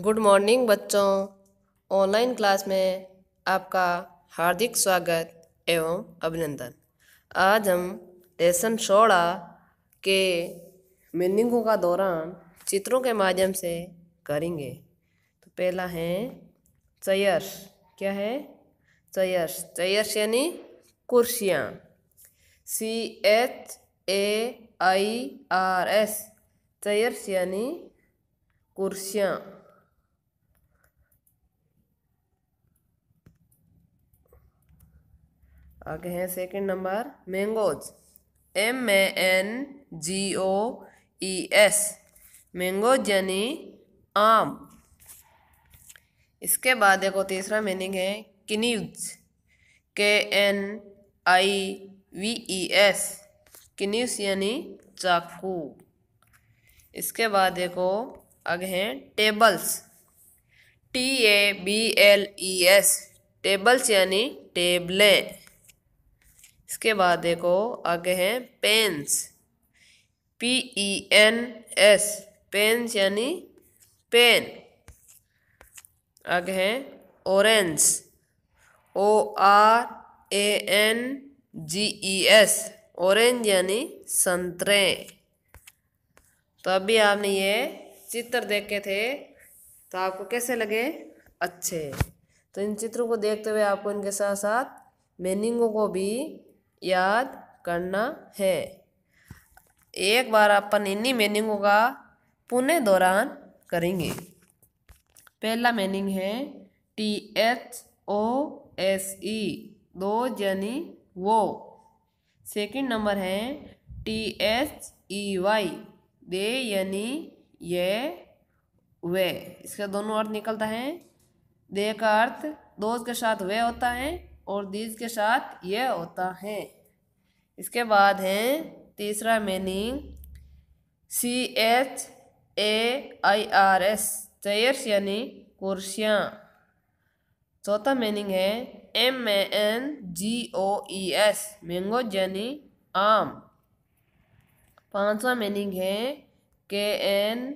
good morning बच्चों online class में आपका हार्दिक स्वागत एवं अभिनंदन आज हम लेसन सोड़ा के मीनिंगों का दौरान चित्रों के माध्यम से करेंगे तो पहला है चयर्स क्या है चयर्स चयर्स यानी कुर्सियाँ C H A I R S chairs यानी कुर्सियाँ आगे हैं सेकंड नंबर mangoes M A N G O E S mangoes यानी आम इसके बाद देखो तीसरा मीनिंग है knives K N I V E e S knives यानी चाकू इसके बाद देखो आगे हैं tables T A B L E S tables यानी टेबलें इसके बाद देखो आगे हैं pens P E N S pens यानी पेन आगे हैं orange O R A N G E S orange यानी संतरे तो अभी आपने ये चित्र देखे थे तो आपको कैसे लगे अच्छे तो इन चित्रों को देखते हुए आपको इनके साथ साथ मीनिंगों को भी याद करना है एक बार अपन इन्हीं मीनिंगों का पुनः दौरान करेंगे पहला मीनिंग है T H O S E दो यानी वो सेकंड नंबर है T H E Y they यानी ये वे इसका दोनों अर्थ निकलता है दे का अर्थ दोस्त के साथ वे होता है और दीज के साथ ये होता है इसके बाद है तीसरा meaning C H A I R S chairs यानी कुर्सियाँ चौथा मीनिंग है M A N G O E S mango यानी आम पांचवा मीनिंग है K N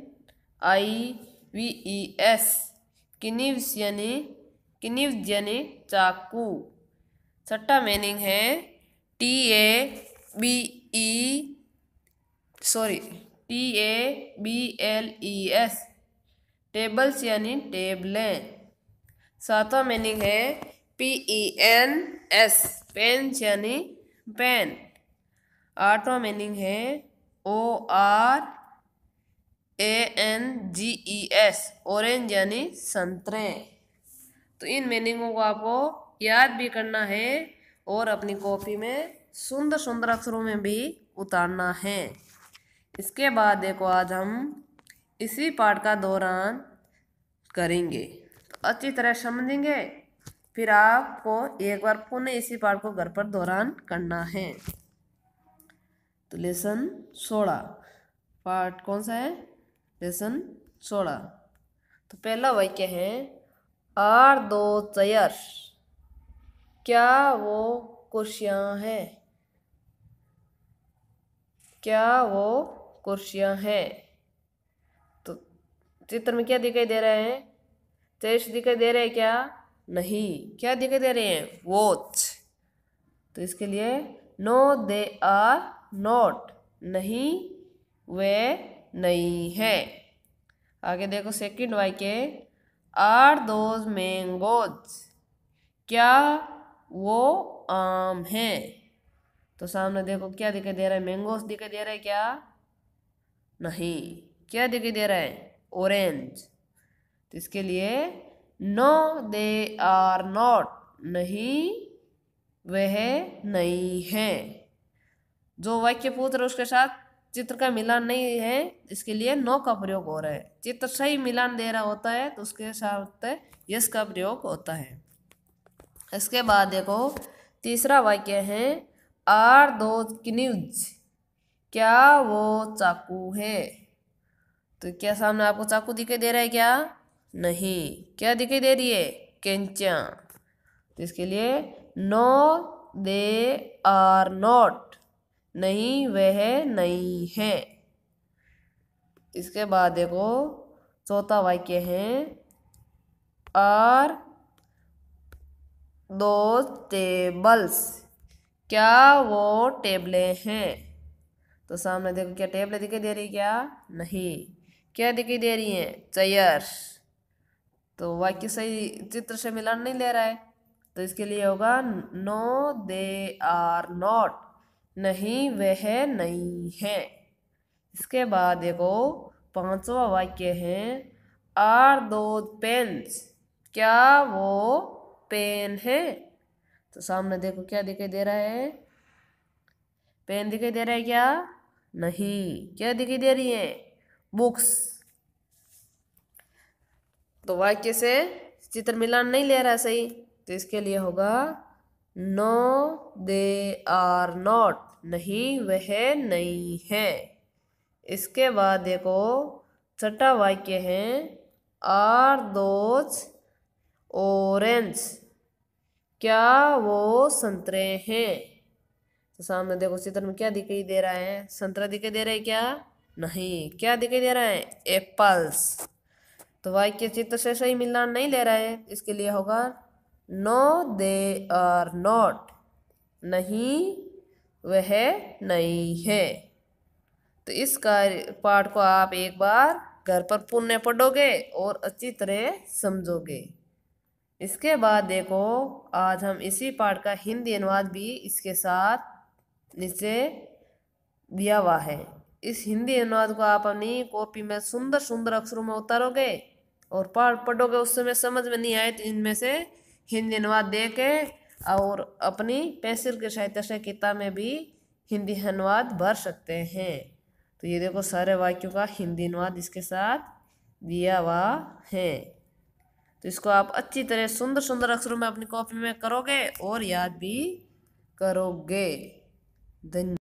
I V E S knives यानी किनिव्स यानी चाकू सट्टा मीनिंग है T A B E sorry T A B L E S tables यानी टेबलें सातवा मीनिंग है P E N S pen यानी पेन आठवा मीनिंग है O R A N G E S orange यानी संतरे तो इन मीनिंगों को आपको याद भी करना है और अपनी कॉपी में सुंदर सुंदर अक्षरों में भी उतारना है इसके बाद देखो आज हम इसी पाठ का दौरान करेंगे तो अच्छी तरह समझेंगे फिर आपको एक बार पुनः इसी पाठ को घर पर दौरान करना है तो लेसन सोलह पार्ट कौन सा है लेसन सोलह तो पहला वाक्य है आर दो चयर क्या वो कुर्सियाँ हैं क्या वो कुर्सियाँ हैं तो चित्र में क्या दिखाई दे रहे हैं चेस दिखाई दे रहे हैं क्या नहीं क्या दिखाई दे रहे हैं वॉच तो इसके लिए नो दे आर नॉट नहीं वे नहीं है आगे देखो सेकंड के आर दोज मैंगोज क्या वो आम है तो सामने देखो क्या दिखाई दे रहा है मैंगोस दिखाई दे रहा है क्या नहीं क्या दिखाई दे रहा है ऑरेंज तो इसके लिए नो दे आर नॉट नहीं वह नहीं है जो वाक्य पूछ रहे उसके साथ चित्र का मिलान नहीं है इसके लिए नो का प्रयोग हो रहा है चित्र सही मिलान दे रहा होता है तो उसके साथ यस का प्रयोग होता है इसके बाद देखो तीसरा वाक्य है आर दो किन्यूज क्या वो चाकू है तो क्या सामने आपको चाकू दिखाई दे रहा है क्या नहीं क्या दिखाई दे रही है कैंचा तो इसके लिए नो दे आर नॉट नहीं वह नहीं है इसके बाद देखो चौथा वाक्य है आर दो टेबल्स क्या वो टेबलें हैं तो सामने देखो क्या टेबलें दिखाई दे रही क्या नहीं क्या दिखाई दे रही हैं चेयर तो वाक्य सही चित्र से मिलान नहीं ले रहा है तो इसके लिए होगा नो दे आर नॉट नहीं वह नहीं है इसके बाद देखो पांचवा वाक्य है आर दो पेंस क्या वो पेन है तो सामने देखो क्या दिखाई दे रहा है पेन दिखाई दे रहा है क्या नहीं क्या दिखाई दे रही है बुक्स तो वाक्य से चित्र मिलान नहीं ले रहा सही तो इसके लिए होगा नो दे आर नॉट नहीं वह नहीं है इसके बाद देखो छठा वाक्य है आर दोस्त ऑरेंज क्या वो संतरे हैं तो सामने देखो चित्र में क्या दिखाई दे रहा है संतरा दिखाई दे रहा है क्या नहीं क्या दिखाई दे रहा है एप्पल्स तो वाक्य चित्र से सही मिलना नहीं ले रहा है इसके लिए होगा नो दे आर नॉट नहीं वह नहीं है तो इस कार्य पाठ को आप एक बार घर पर पुण्य पढ़ोगे और अच्छी तरह समझोगे इसके बाद देखो आज हम इसी पाठ का हिंदी अनुवाद भी इसके साथ नीचे दिया हुआ है इस हिंदी अनुवाद को आप अपनी कॉपी में सुंदर सुंदर अक्षरों में उतारोगे और पाठ पढ़ोगे उस समय समझ में नहीं आए तो इनमें से हिंदी अनुवाद दे के और अपनी पेंसिल के सहायता से किताब में भी हिंदी अनुवाद भर सकते हैं तो ये देखो सारे वाक्यों का हिंदी अनुवाद इसके साथ दिया हुआ है तो इसको आप अच्छी तरह सुंदर सुंदर अक्षरों में अपनी कॉपी में करोगे और याद भी करोगे धन्यवाद